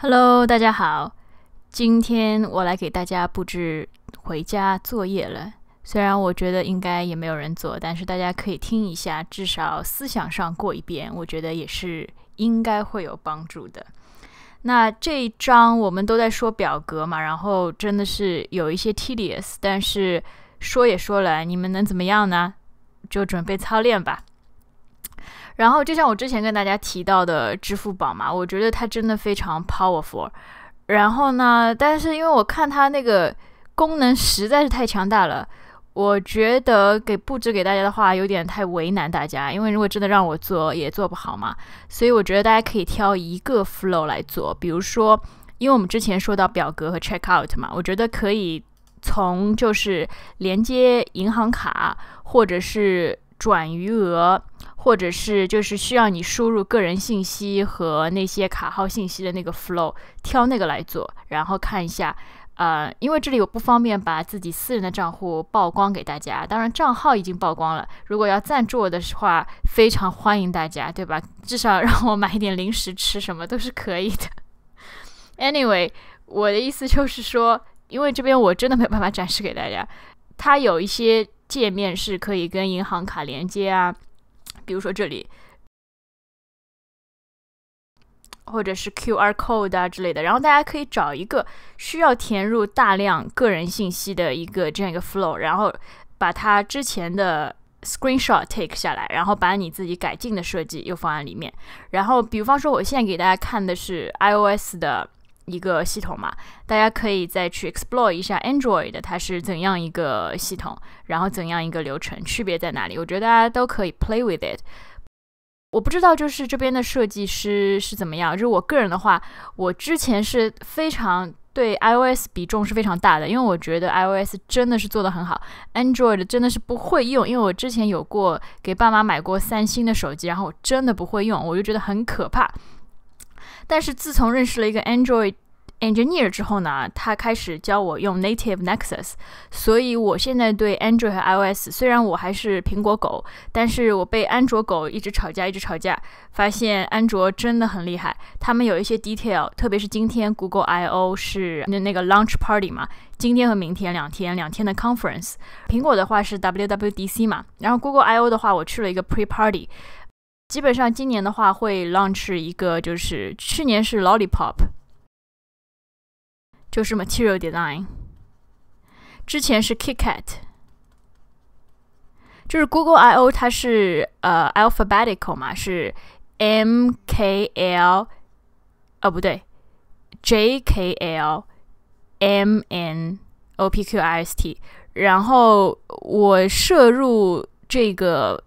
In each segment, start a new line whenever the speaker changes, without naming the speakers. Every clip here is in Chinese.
Hello，大家好。今天我来给大家布置回家作业了。虽然我觉得应该也没有人做，但是大家可以听一下，至少思想上过一遍，我觉得也是应该会有帮助的。那这一章我们都在说表格嘛，然后真的是有一些 tedious，但是说也说了，你们能怎么样呢？就准备操练吧。然后就像我之前跟大家提到的支付宝嘛，我觉得它真的非常 powerful。然后呢，但是因为我看它那个功能实在是太强大了，我觉得给布置给大家的话有点太为难大家，因为如果真的让我做也做不好嘛。所以我觉得大家可以挑一个 flow 来做，比如说，因为我们之前说到表格和 checkout 嘛，我觉得可以从就是连接银行卡或者是。转余额，或者是就是需要你输入个人信息和那些卡号信息的那个 flow，挑那个来做，然后看一下。呃，因为这里我不方便把自己私人的账户曝光给大家，当然账号已经曝光了。如果要赞助我的话，非常欢迎大家，对吧？至少让我买一点零食吃，什么都是可以的。Anyway，我的意思就是说，因为这边我真的没有办法展示给大家，它有一些。界面是可以跟银行卡连接啊，比如说这里，或者是 Q R code 啊之类的。然后大家可以找一个需要填入大量个人信息的一个这样一个 flow，然后把它之前的 screen shot take 下来，然后把你自己改进的设计又放在里面。然后，比方说我现在给大家看的是 i O S 的。一个系统嘛，大家可以再去 explore 一下 Android 它是怎样一个系统，然后怎样一个流程，区别在哪里？我觉得大家都可以 play with it。我不知道就是这边的设计师是怎么样，就是我个人的话，我之前是非常对 iOS 比重是非常大的，因为我觉得 iOS 真的是做得很好，Android 真的是不会用，因为我之前有过给爸妈买过三星的手机，然后我真的不会用，我就觉得很可怕。但是自从认识了一个 Android engineer 之后呢，他开始教我用 Native Nexus，所以我现在对 Android 和 iOS，虽然我还是苹果狗，但是我被安卓狗一直吵架，一直吵架，发现安卓真的很厉害。他们有一些 detail，特别是今天 Google I O 是那那个 launch party 嘛，今天和明天两天两天的 conference，苹果的话是 WWDC 嘛，然后 Google I O 的话，我去了一个 pre party。基本上今年的话会 launch 一个，就是去年是 Lollipop，就是 Material Design，之前是 KitKat，就是 Google I/O 它是呃 alphabetical 嘛，是 M K L，哦不对，J K L M N O P Q R S T，然后我摄入这个。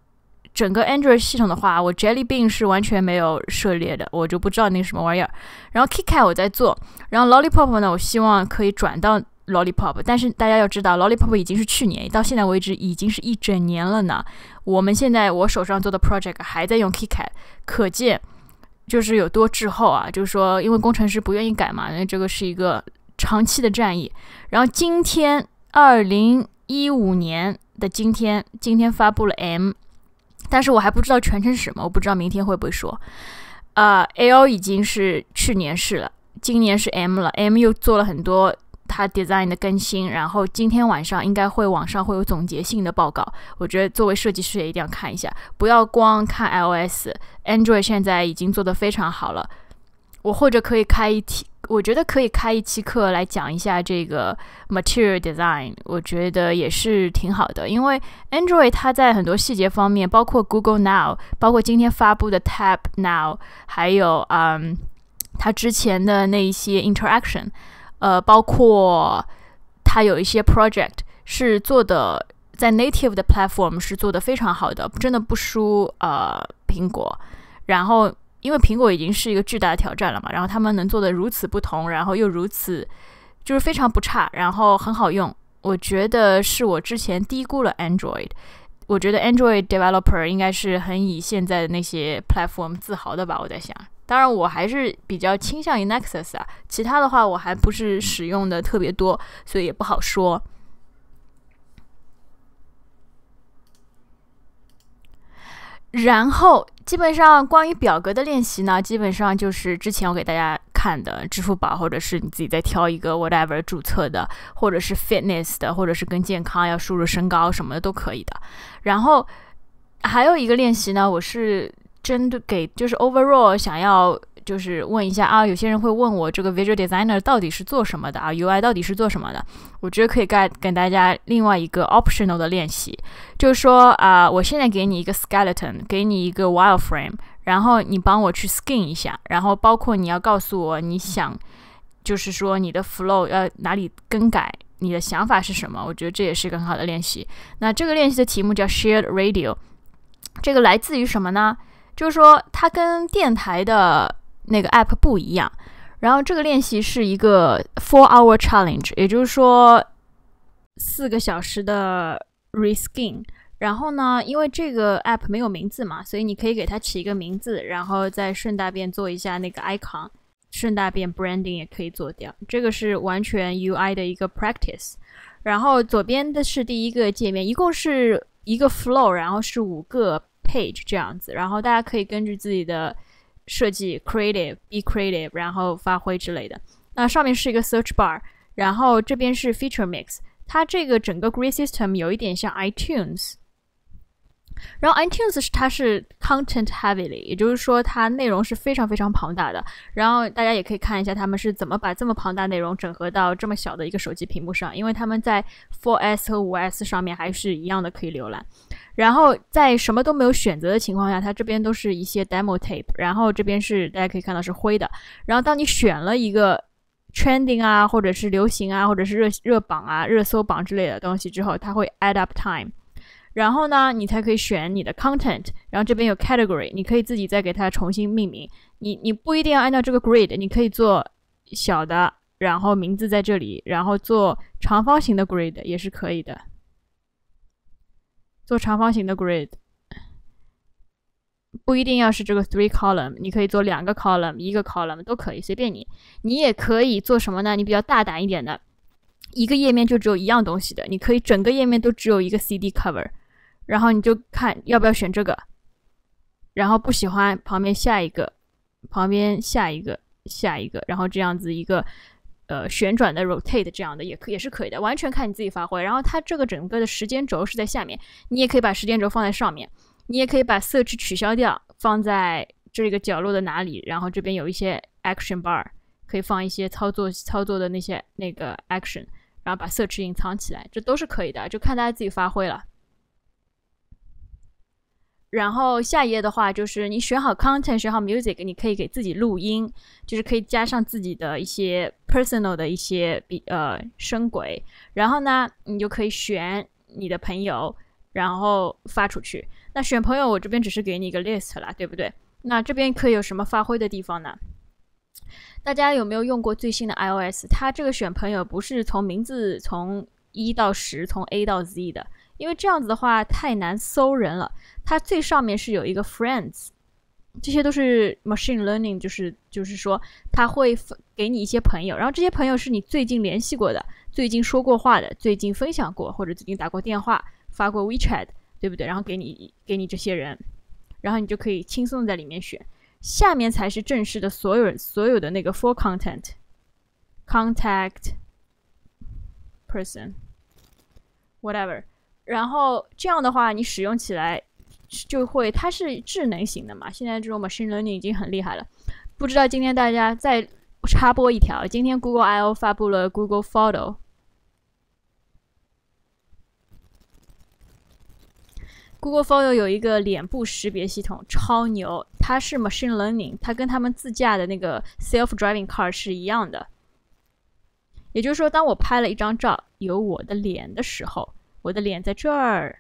整个 Android 系统的话，我 Jelly Bean 是完全没有涉猎的，我就不知道那什么玩意儿。然后 KitKat 我在做，然后 Lollipop 呢，我希望可以转到 Lollipop，但是大家要知道，Lollipop 已经是去年到现在为止已经是一整年了呢。我们现在我手上做的 project 还在用 KitKat，可见就是有多滞后啊！就是说，因为工程师不愿意改嘛，因为这个是一个长期的战役。然后今天二零一五年的今天，今天发布了 M。但是我还不知道全程是什么，我不知道明天会不会说。啊，L 已经是去年是了，今年是 M 了，M 又做了很多它 design 的更新，然后今天晚上应该会网上会有总结性的报告，我觉得作为设计师也一定要看一下，不要光看 iOS，Android 现在已经做得非常好了，我或者可以开一我觉得可以开一期课来讲一下这个 Material Design，我觉得也是挺好的，因为 Android 它在很多细节方面，包括 Google Now，包括今天发布的 Tab Now，还有嗯它之前的那一些 interaction，呃，包括它有一些 project 是做的在 Native 的 platform 是做的非常好的，真的不输呃苹果，然后。因为苹果已经是一个巨大的挑战了嘛，然后他们能做的如此不同，然后又如此就是非常不差，然后很好用，我觉得是我之前低估了 Android。我觉得 Android developer 应该是很以现在的那些 platform 自豪的吧？我在想，当然我还是比较倾向于 Nexus 啊，其他的话我还不是使用的特别多，所以也不好说。然后。基本上关于表格的练习呢，基本上就是之前我给大家看的支付宝，或者是你自己再挑一个 whatever 注册的，或者是 fitness 的，或者是跟健康要输入身高什么的都可以的。然后还有一个练习呢，我是针对给就是 overall 想要。就是问一下啊，有些人会问我这个 Visual Designer 到底是做什么的啊，UI 到底是做什么的？我觉得可以给给大家另外一个 Optional 的练习，就是说啊，我现在给你一个 Skeleton，给你一个 Wireframe，然后你帮我去 Skin 一下，然后包括你要告诉我你想，就是说你的 Flow 要哪里更改，你的想法是什么？我觉得这也是一个很好的练习。那这个练习的题目叫 Shared Radio，这个来自于什么呢？就是说它跟电台的。那个 app 不一样，然后这个练习是一个 four hour challenge，也就是说四个小时的 reskin。然后呢，因为这个 app 没有名字嘛，所以你可以给它起一个名字，然后再顺大便做一下那个 icon，顺大便 branding 也可以做掉。这个是完全 UI 的一个 practice。然后左边的是第一个界面，一共是一个 flow，然后是五个 page 这样子。然后大家可以根据自己的。设计，creative，be creative，然后发挥之类的。那上面是一个 search bar，然后这边是 feature mix。它这个整个 grid system 有一点像 iTunes。然后 iTunes 是它是 content heavily，也就是说它内容是非常非常庞大的。然后大家也可以看一下他们是怎么把这么庞大内容整合到这么小的一个手机屏幕上，因为他们在 4S 和 5S 上面还是一样的可以浏览。然后在什么都没有选择的情况下，它这边都是一些 demo tape。然后这边是大家可以看到是灰的。然后当你选了一个 trending 啊，或者是流行啊，或者是热热榜啊、热搜榜之类的东西之后，它会 add up time。然后呢，你才可以选你的 content。然后这边有 category，你可以自己再给它重新命名。你你不一定要按照这个 grid，你可以做小的，然后名字在这里，然后做长方形的 grid 也是可以的。做长方形的 grid 不一定要是这个 three column，你可以做两个 column、一个 column 都可以，随便你。你也可以做什么呢？你比较大胆一点的，一个页面就只有一样东西的，你可以整个页面都只有一个 CD cover。然后你就看要不要选这个，然后不喜欢旁边下一个，旁边下一个下一个，然后这样子一个呃旋转的 rotate 这样的也可也是可以的，完全看你自己发挥。然后它这个整个的时间轴是在下面，你也可以把时间轴放在上面，你也可以把色 h 取消掉，放在这个角落的哪里，然后这边有一些 action bar 可以放一些操作操作的那些那个 action，然后把色尺隐藏起来，这都是可以的，就看大家自己发挥了。然后下一页的话，就是你选好 content，选好 music，你可以给自己录音，就是可以加上自己的一些 personal 的一些比呃声轨。然后呢，你就可以选你的朋友，然后发出去。那选朋友，我这边只是给你一个 list 了，对不对？那这边可以有什么发挥的地方呢？大家有没有用过最新的 iOS？它这个选朋友不是从名字从一到十，从 A 到 Z 的。因为这样子的话太难搜人了。它最上面是有一个 friends，这些都是 machine learning，就是就是说它会给你一些朋友，然后这些朋友是你最近联系过的、最近说过话的、最近分享过或者最近打过电话、发过 WeChat，对不对？然后给你给你这些人，然后你就可以轻松在里面选。下面才是正式的所有所有的那个 full content contact person whatever。然后这样的话，你使用起来就会，它是智能型的嘛？现在这种 machine learning 已经很厉害了。不知道今天大家再插播一条，今天 Google I/O 发布了 Google Photo。Google Photo 有一个脸部识别系统，超牛！它是 machine learning，它跟他们自驾的那个 self driving car 是一样的。也就是说，当我拍了一张照有我的脸的时候。我的脸在这儿，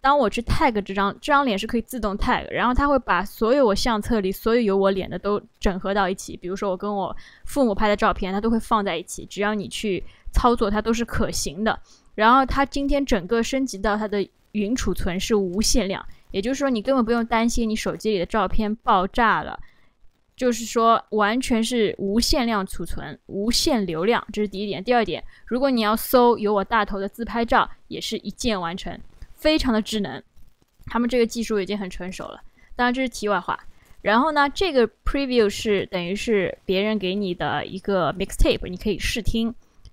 当我去 tag 这张这张脸是可以自动 tag，然后它会把所有我相册里所有有我脸的都整合到一起。比如说我跟我父母拍的照片，它都会放在一起。只要你去操作，它都是可行的。然后它今天整个升级到它的云储存是无限量，也就是说你根本不用担心你手机里的照片爆炸了。就是说，完全是无限量储存、无限流量，这是第一点。第二点，如果你要搜有我大头的自拍照，也是一键完成，非常的智能。他们这个技术已经很成熟了，当然这是题外话。然后呢，这个 preview 是等于是别人给你的一个 mixtape，你可以试听。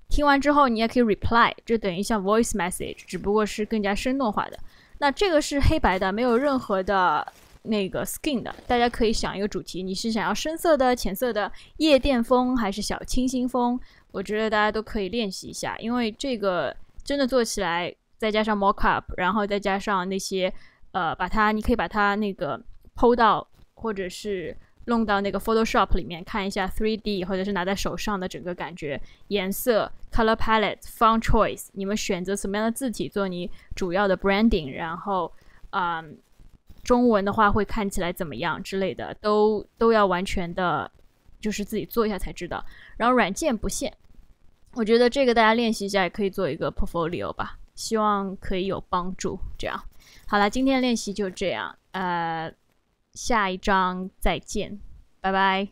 听完之后，你也可以 reply，这等于像 voice message，只不过是更加生动化的。那这个是黑白的，没有任何的。那个 skin 的，大家可以想一个主题，你是想要深色的、浅色的、夜店风还是小清新风？我觉得大家都可以练习一下，因为这个真的做起来，再加上 mock up，然后再加上那些，呃，把它你可以把它那个剖到，或者是弄到那个 Photoshop 里面看一下 3D，或者是拿在手上的整个感觉、颜色、color palette、font choice，你们选择什么样的字体做你主要的 branding，然后，嗯。中文的话会看起来怎么样之类的，都都要完全的，就是自己做一下才知道。然后软件不限，我觉得这个大家练习一下也可以做一个 portfolio 吧，希望可以有帮助。这样，好了，今天的练习就这样，呃，下一章再见，拜拜。